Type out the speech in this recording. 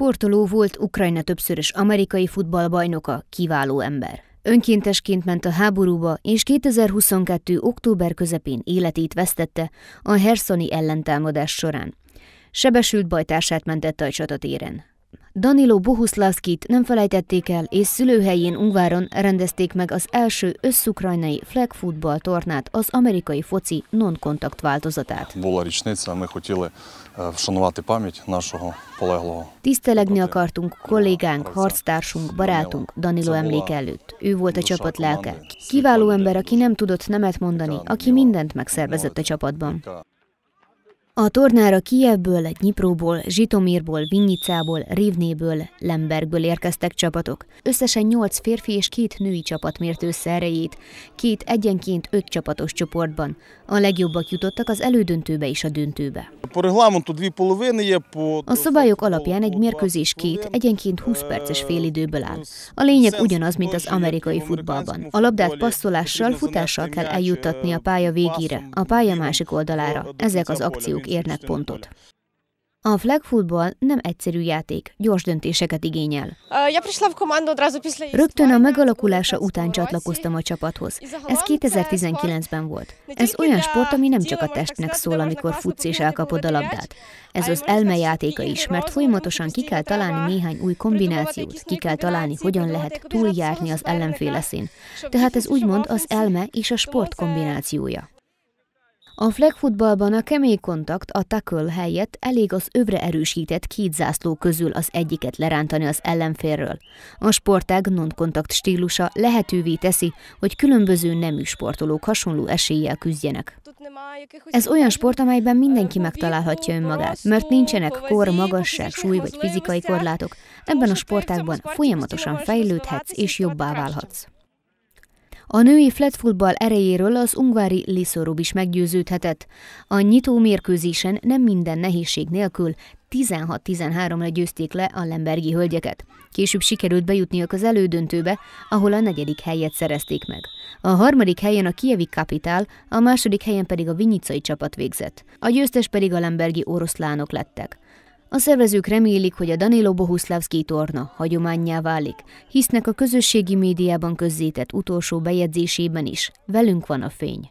sportoló volt, Ukrajna többszörös amerikai futballbajnoka, kiváló ember. Önkéntesként ment a háborúba, és 2022. október közepén életét vesztette a herszoni ellentámadás során. Sebesült bajtársát mentette a csatatéren. Danilo Bohuslavskit nem felejtették el, és szülőhelyén Ungváron rendezték meg az első összukrajnai flag football tornát, az amerikai foci non-kontakt változatát. Eh, Tisztelegni akartunk kollégánk, harctársunk, barátunk Danilo emléke előtt. Ő volt a csapat lelke. Kiváló ember, aki nem tudott nemet mondani, aki mindent megszervezett a csapatban. A tornára Kievből, Nyipróból, Zsitomírból, Vinnyicából, Révnéből, Lembergből érkeztek csapatok. Összesen 8 férfi és két női csapat mért össze erejét, két egyenként öt csapatos csoportban. A legjobbak jutottak az elődöntőbe és a döntőbe. E a szabályok alapján egy mérkőzés két, egyenként 20 perces félidőből áll. A lényeg ugyanaz, mint az amerikai futballban. A labdát passzolással, futással kell eljuttatni a pálya végére, a pálya másik oldalára. Ezek az akciók érnek pontot. A flag football nem egyszerű játék, gyors döntéseket igényel. Rögtön a megalakulása után hát, csatlakoztam a csapathoz. Ez 2019-ben volt. Ez olyan sport, ami nem csak a testnek szól, amikor futsz és elkapod a labdát. Ez az elme játéka is, mert folyamatosan ki kell találni néhány új kombinációt, ki kell találni, hogyan lehet túljárni az ellenféleszén. Tehát ez úgymond az elme és a sport kombinációja. A flag futballban a kemény kontakt, a tackle helyett elég az övre erősített két zászló közül az egyiket lerántani az ellenférről. A sportág non-kontakt stílusa lehetővé teszi, hogy különböző nemű sportolók hasonló eséllyel küzdjenek. Ez olyan sport, amelyben mindenki megtalálhatja önmagát, mert nincsenek kor, magasság, súly vagy fizikai korlátok. Ebben a sportágban folyamatosan fejlődhetsz és jobbá válhatsz. A női flatfutball erejéről az ungvári Liszorub is meggyőződhetett. A nyitó mérkőzésen nem minden nehézség nélkül 16-13-ra győzték le a lembergi hölgyeket. Később sikerült bejutniuk az elődöntőbe, ahol a negyedik helyet szerezték meg. A harmadik helyen a kievi kapitál, a második helyen pedig a Vinicai csapat végzett. A győztes pedig a lembergi oroszlánok lettek. A szervezők remélik, hogy a Danilo Bohuszlavszki torna hagyományjá válik, hisznek a közösségi médiában közzétett utolsó bejegyzésében is, velünk van a fény.